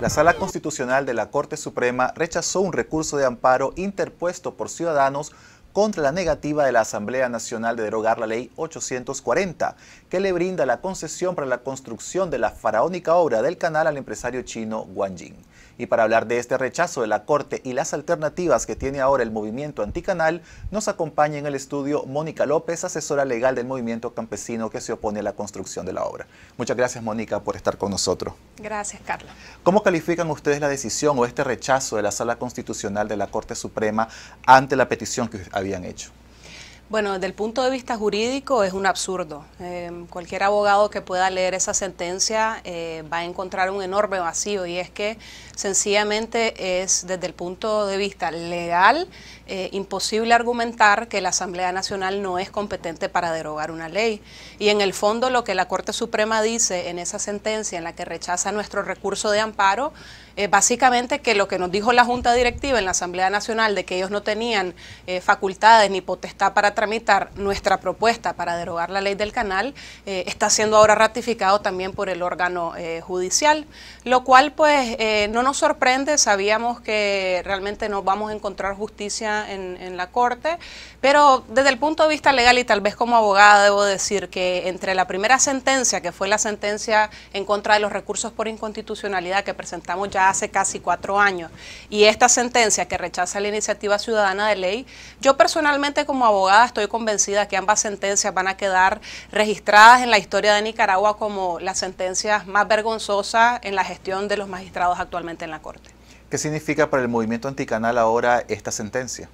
la Sala Constitucional de la Corte Suprema rechazó un recurso de amparo interpuesto por ciudadanos contra la negativa de la Asamblea Nacional de derogar la Ley 840, que le brinda la concesión para la construcción de la faraónica obra del canal al empresario chino Guan Jing. Y para hablar de este rechazo de la Corte y las alternativas que tiene ahora el movimiento anticanal, nos acompaña en el estudio Mónica López, asesora legal del movimiento campesino que se opone a la construcción de la obra. Muchas gracias, Mónica, por estar con nosotros. Gracias, Carla. ¿Cómo califican ustedes la decisión o este rechazo de la Sala Constitucional de la Corte Suprema ante la petición que habían hecho? Bueno, desde el punto de vista jurídico es un absurdo. Em, cualquier abogado que pueda leer esa sentencia eh, va a encontrar un enorme vacío y es que sencillamente es desde el punto de vista legal eh, imposible argumentar que la Asamblea Nacional no es competente para derogar una ley. Y en el fondo lo que la Corte Suprema dice en esa sentencia en la que rechaza nuestro recurso de amparo es básicamente que lo que nos dijo la Junta Directiva en la Asamblea Nacional de que ellos no tenían eh, facultades ni potestad para tramitar nuestra propuesta para derogar la ley del canal eh, está siendo ahora ratificado también por el órgano eh, judicial, lo cual pues eh, no nos sorprende, sabíamos que realmente no vamos a encontrar justicia en, en, la Corte, pero desde el punto de vista legal y tal vez como abogada debo decir que entre la primera sentencia, que fue la sentencia en contra de los recursos por inconstitucionalidad que presentamos ya hace casi cuatro años, y esta sentencia que rechaza la iniciativa ciudadana de ley, yo personalmente como abogada estoy convencida que ambas sentencias van a quedar registradas en la historia de Nicaragua como las sentencias más vergonzosas en la gestión de los magistrados actualmente en la Corte. ¿Qué significa para el movimiento anticanal ahora esta sentencia?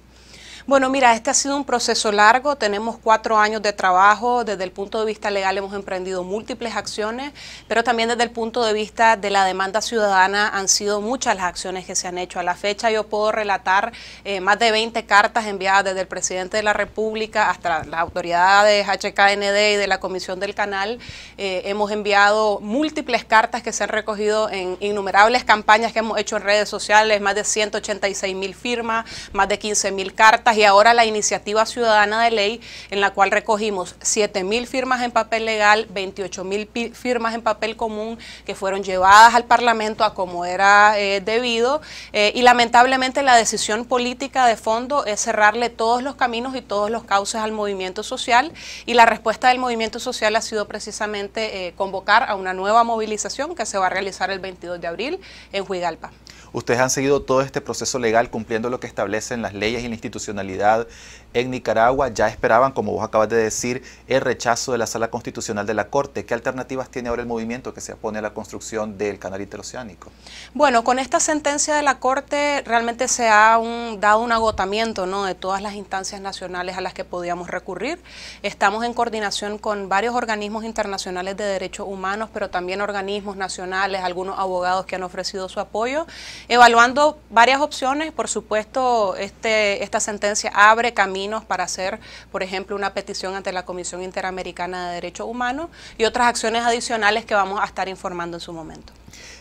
Bueno, mira, este ha sido un proceso largo, tenemos cuatro años de trabajo, desde el punto de vista legal hemos emprendido múltiples acciones, pero también desde el punto de vista de la demanda ciudadana han sido muchas las acciones que se han hecho. A la fecha yo puedo relatar eh, más de 20 cartas enviadas desde el presidente de la República hasta las autoridades HKND y de la Comisión del Canal. Eh, hemos enviado múltiples cartas que se han recogido en innumerables campañas que hemos hecho en redes sociales, más de 186 mil firmas, más de 15 mil cartas y ahora la iniciativa ciudadana de ley en la cual recogimos 7.000 firmas en papel legal, 28.000 firmas en papel común que fueron llevadas al Parlamento a como era eh, debido eh, y lamentablemente la decisión política de fondo es cerrarle todos los caminos y todos los cauces al movimiento social y la respuesta del movimiento social ha sido precisamente eh, convocar a una nueva movilización que se va a realizar el 22 de abril en Huigalpa. Ustedes han seguido todo este proceso legal cumpliendo lo que establecen las leyes y la institucionalidad en Nicaragua. Ya esperaban, como vos acabas de decir, el rechazo de la Sala Constitucional de la Corte. ¿Qué alternativas tiene ahora el movimiento que se opone a la construcción del canal interoceánico? Bueno, con esta sentencia de la Corte realmente se ha dado un agotamiento ¿no? de todas las instancias nacionales a las que podíamos recurrir. Estamos en coordinación con varios organismos internacionales de derechos humanos, pero también organismos nacionales, algunos abogados que han ofrecido su apoyo evaluando varias opciones. Por supuesto, este, esta sentencia abre caminos para hacer, por ejemplo, una petición ante la Comisión Interamericana de Derechos Humanos y otras acciones adicionales que vamos a estar informando en su momento.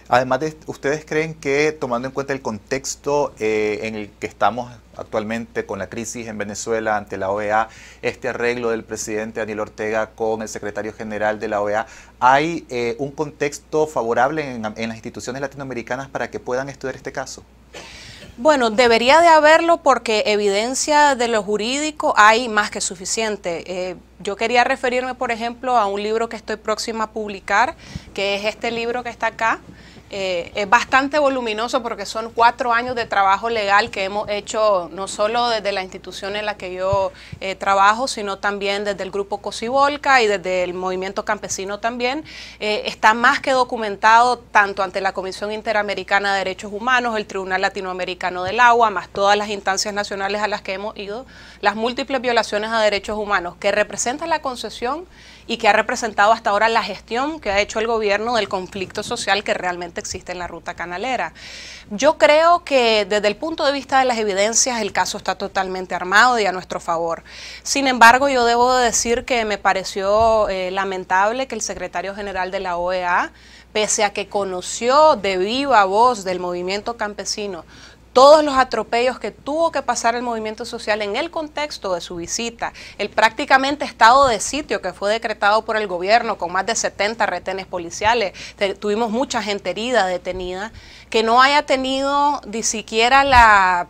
Además, ¿ustedes creen que tomando en cuenta el contexto eh, en el que estamos actualmente con la crisis en Venezuela ante la OEA, este arreglo del presidente Daniel Ortega con el secretario general de la OEA, ¿hay eh, un contexto favorable en, las instituciones latinoamericanas para que puedan estudiar este caso? Bueno, debería de haberlo porque evidencia de lo jurídico hay más que suficiente. Eh, yo quería referirme, por ejemplo, a un libro que estoy próxima a publicar, que es este libro que está acá, eh, es bastante voluminoso porque son cuatro años de trabajo legal que hemos hecho no solo desde la institución en la que yo eh, trabajo, sino también desde el grupo Cosivolca y desde el movimiento campesino también. Eh, está más que documentado tanto ante la Comisión Interamericana de Derechos Humanos, el Tribunal Latinoamericano del Agua, más todas las instancias nacionales a las que hemos ido, las múltiples violaciones a derechos humanos que representa la concesión y que ha representado hasta ahora la gestión que ha hecho el gobierno del conflicto social que realmente existe en la ruta canalera. Yo creo que desde el punto de vista de las evidencias el caso está totalmente armado y a nuestro favor. Sin embargo, yo debo decir que me pareció eh, lamentable que el secretario general de la OEA, pese a que conoció de viva voz del movimiento campesino todos los atropellos que tuvo que pasar el movimiento social en el contexto de su visita, el prácticamente estado de sitio que fue decretado por el gobierno con más de 70 retenes policiales, tuvimos mucha gente herida, detenida, que no haya tenido ni siquiera la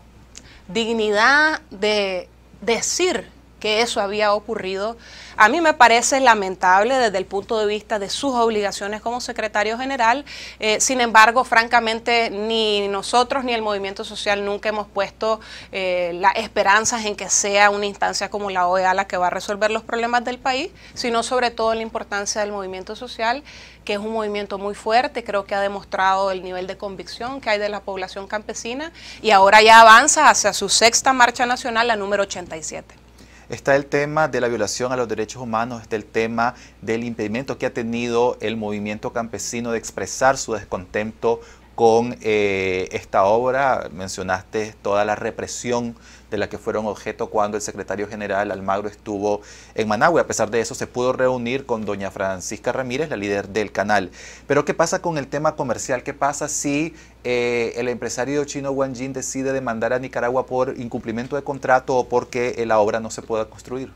dignidad de decir que eso había ocurrido. A mí me parece lamentable desde el punto de vista de sus obligaciones como secretario general. Eh, sin embargo, francamente, ni nosotros ni el movimiento social nunca hemos puesto eh, las esperanzas en que sea una instancia como la OEA la que va a resolver los problemas del país, sino sobre todo la importancia del movimiento social, que es un movimiento muy fuerte, creo que ha demostrado el nivel de convicción que hay de la población campesina y ahora ya avanza hacia su sexta marcha nacional, la número 87 está el tema de la violación a los derechos humanos, está el tema del impedimento que ha tenido el movimiento campesino de expresar su descontento con eh, esta obra. Mencionaste toda la represión de la que fueron objeto cuando el secretario general Almagro estuvo en Managua. A pesar de eso, se pudo reunir con doña Francisca Ramírez, la líder del canal. Pero, ¿qué pasa con el tema comercial? ¿Qué pasa si eh, el empresario chino Wang Jin decide demandar a Nicaragua por incumplimiento de contrato o porque eh, la obra no se pueda construir?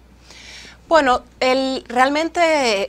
Bueno, el, realmente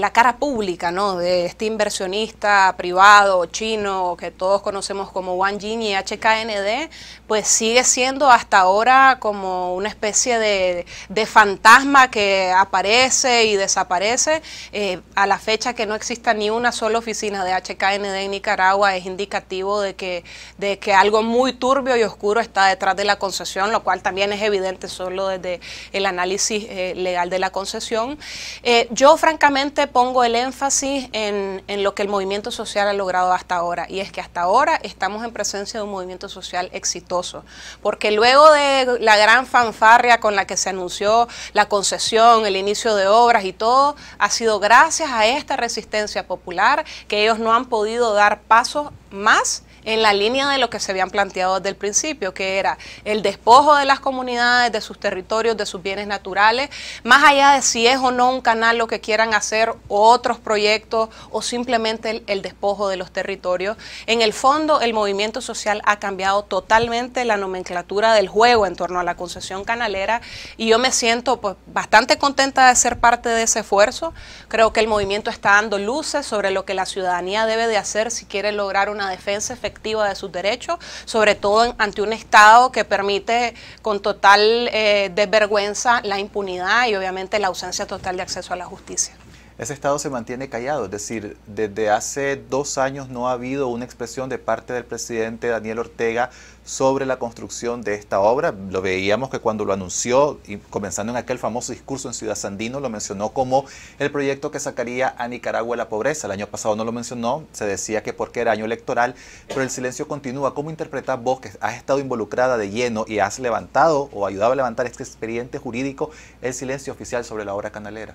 la cara pública ¿no? de este inversionista privado chino que todos conocemos como Wang Jin y HKND, pues sigue siendo hasta ahora como una especie de, fantasma que aparece y desaparece. Eh, a la fecha que no exista ni una sola oficina de HKND en Nicaragua es indicativo de que, de que algo muy turbio y oscuro está detrás de la concesión, lo cual también es evidente solo desde el análisis eh, legal de la concesión. Eh, yo francamente pongo el énfasis en, en lo que el movimiento social ha logrado hasta ahora, y es que hasta ahora estamos en presencia de un movimiento social exitoso, porque luego de la gran fanfarria con la que se anunció la concesión, el inicio de obras y todo, ha sido gracias a esta resistencia popular que ellos no han podido dar pasos más en la línea de lo que se habían planteado desde el principio, que era el despojo de las comunidades, de sus territorios, de sus bienes naturales, más allá de si es o no un canal lo que quieran hacer, otros proyectos o simplemente el, despojo de los territorios. En el fondo, el movimiento social ha cambiado totalmente la nomenclatura del juego en torno a la concesión canalera y yo me siento pues, bastante contenta de ser parte de ese esfuerzo. Creo que el movimiento está dando luces sobre lo que la ciudadanía debe de hacer si quiere lograr una defensa efectiva de sus derechos, sobre todo ante un Estado que permite con total eh, desvergüenza la impunidad y obviamente la ausencia total de acceso a la justicia ese Estado se mantiene callado. Es decir, desde hace dos años no ha habido una expresión de parte del presidente Daniel Ortega sobre la construcción de esta obra. Lo veíamos que cuando lo anunció, y comenzando en aquel famoso discurso en Ciudad Sandino, lo mencionó como el proyecto que sacaría a Nicaragua de la pobreza. El año pasado no lo mencionó, se decía que porque era año electoral, pero el silencio continúa. ¿Cómo interpretas vos que has estado involucrada de lleno y has levantado o ayudado a levantar este expediente jurídico el silencio oficial sobre la obra canalera?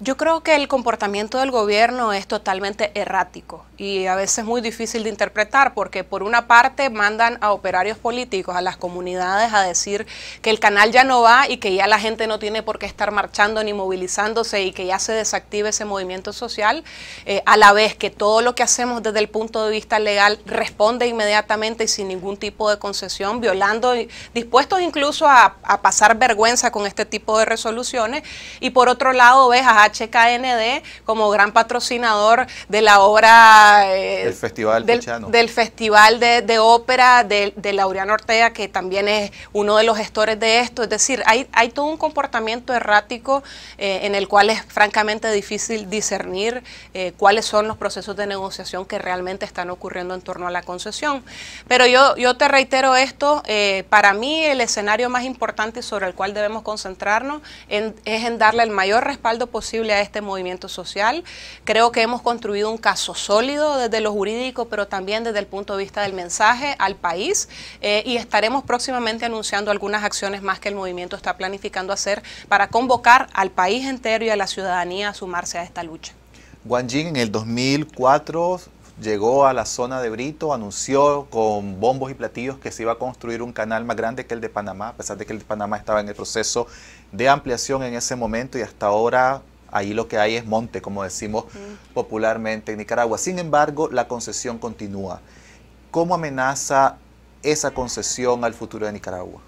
Yo creo que el comportamiento del gobierno es totalmente errático y a veces muy difícil de interpretar porque por una parte mandan a operar políticos, a las comunidades a decir que el canal ya no va y que ya la gente no tiene por qué estar marchando ni movilizándose y que ya se desactive ese movimiento social, eh, a la vez que todo lo que hacemos desde el punto de vista legal responde inmediatamente y sin ningún tipo de concesión, violando, dispuestos incluso a, pasar vergüenza con este tipo de resoluciones. Y por otro lado ves a HKND como gran patrocinador de la obra... Eh, del Festival del, del Festival de, Ópera, de Laureano Ortega, que también es uno de los gestores de esto. Es decir, hay, todo un comportamiento errático eh, en el cual es francamente difícil discernir eh, cuáles son los procesos de negociación que realmente están ocurriendo en torno a la concesión. Pero yo, yo te reitero esto, eh, para mí el escenario más importante sobre el cual debemos concentrarnos es en darle el mayor respaldo posible a este movimiento social. Creo que hemos construido un caso sólido desde lo jurídico, pero también desde el punto de vista del mensaje al país eh, y estaremos próximamente anunciando algunas acciones más que el movimiento está planificando hacer para convocar al país entero y a la ciudadanía a sumarse a esta lucha. Guanjin en el 2004 llegó a la zona de Brito, anunció con bombos y platillos que se iba a construir un canal más grande que el de Panamá, a pesar de que el de Panamá estaba en el proceso de ampliación en ese momento y hasta ahora ahí lo que hay es monte, como decimos popularmente en Nicaragua. Sin embargo, la concesión continúa. ¿Cómo amenaza esa concesión al futuro de Nicaragua.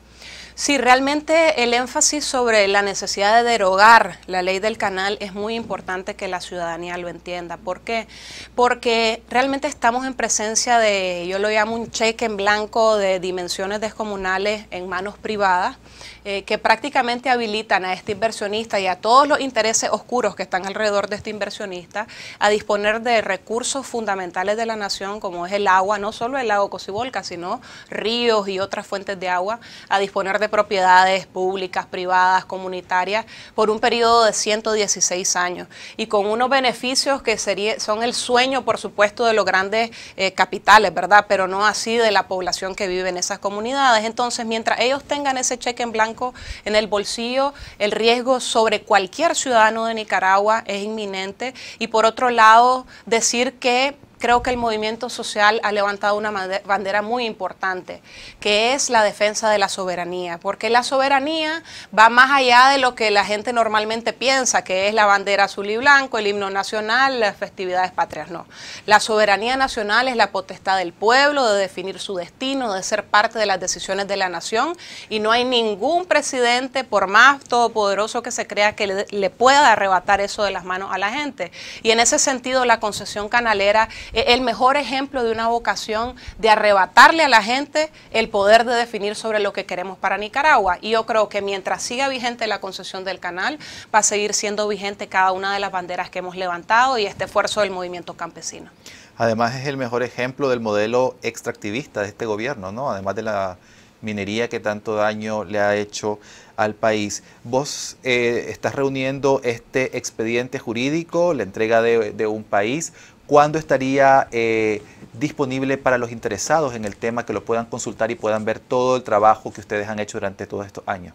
Sí, realmente el énfasis sobre la necesidad de derogar la ley del canal es muy importante que la ciudadanía lo entienda. ¿Por qué? Porque realmente estamos en presencia de, yo lo llamo un cheque en blanco de dimensiones descomunales en manos privadas, eh, que prácticamente habilitan a este inversionista y a todos los intereses oscuros que están alrededor de este inversionista a disponer de recursos fundamentales de la nación, como es el agua, no solo el lago Cocibolca, sino ríos y otras fuentes de agua, a disponer de propiedades públicas, privadas, comunitarias, por un periodo de 116 años y con unos beneficios que sería, son el sueño, por supuesto, de los grandes eh, capitales, ¿verdad? Pero no así de la población que vive en esas comunidades. Entonces, mientras ellos tengan ese cheque en blanco en el bolsillo, el riesgo sobre cualquier ciudadano de Nicaragua es inminente. Y por otro lado, decir que creo que el movimiento social ha levantado una bandera muy importante, que es la defensa de la soberanía, porque la soberanía va más allá de lo que la gente normalmente piensa, que es la bandera azul y blanco, el himno nacional, las festividades patrias, no. La soberanía nacional es la potestad del pueblo de definir su destino, de ser parte de las decisiones de la nación, y no hay ningún presidente, por más todopoderoso que se crea, que le, pueda arrebatar eso de las manos a la gente. Y en ese sentido, la concesión canalera el mejor ejemplo de una vocación de arrebatarle a la gente el poder de definir sobre lo que queremos para Nicaragua. Y yo creo que mientras siga vigente la concesión del canal, va a seguir siendo vigente cada una de las banderas que hemos levantado y este esfuerzo del movimiento campesino. Además es el mejor ejemplo del modelo extractivista de este gobierno, ¿no? Además de la minería que tanto daño le ha hecho al país. Vos eh, estás reuniendo este expediente jurídico, la entrega de un país ¿Cuándo estaría eh, disponible para los interesados en el tema que lo puedan consultar y puedan ver todo el trabajo que ustedes han hecho durante todos estos años?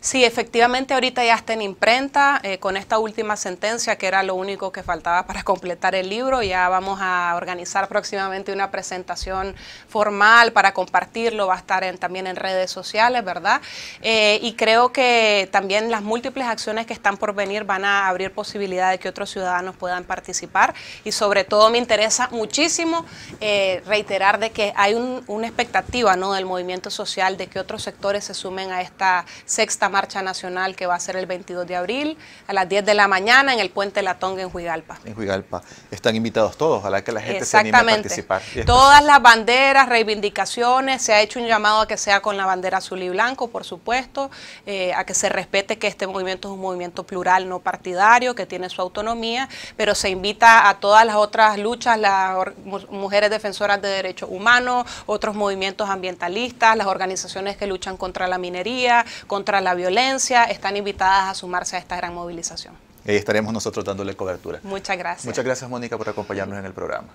Sí, efectivamente ahorita ya está en imprenta, eh, con esta última sentencia que era lo único que faltaba para completar el libro, ya vamos a organizar próximamente una presentación formal para compartirlo, va a estar también en redes sociales, ¿verdad? Eh, y creo que también las múltiples acciones que están por venir van a abrir posibilidad de que otros ciudadanos puedan participar y sobre todo me interesa muchísimo eh, reiterar de que hay una expectativa ¿no? del movimiento social de que otros sectores se sumen a esta sexta marcha nacional que va a ser el 22 de abril a las 10 de la mañana en el puente La Tonga en Huigalpa. En Huigalpa. Están invitados todos, ojalá que la gente se anime participar. Todas las banderas, reivindicaciones, se ha hecho un llamado a que sea con la bandera azul y blanco, por supuesto, eh, a que se respete que este movimiento es un movimiento plural, no partidario, que tiene su autonomía, pero se invita a todas las otras luchas, las mujeres defensoras de derechos humanos, otros movimientos ambientalistas, las organizaciones que luchan contra la minería, contra la violencia, están invitadas a sumarse a esta gran movilización. estaremos nosotros dándole cobertura. Muchas gracias. Muchas gracias, Mónica, por acompañarnos en el programa.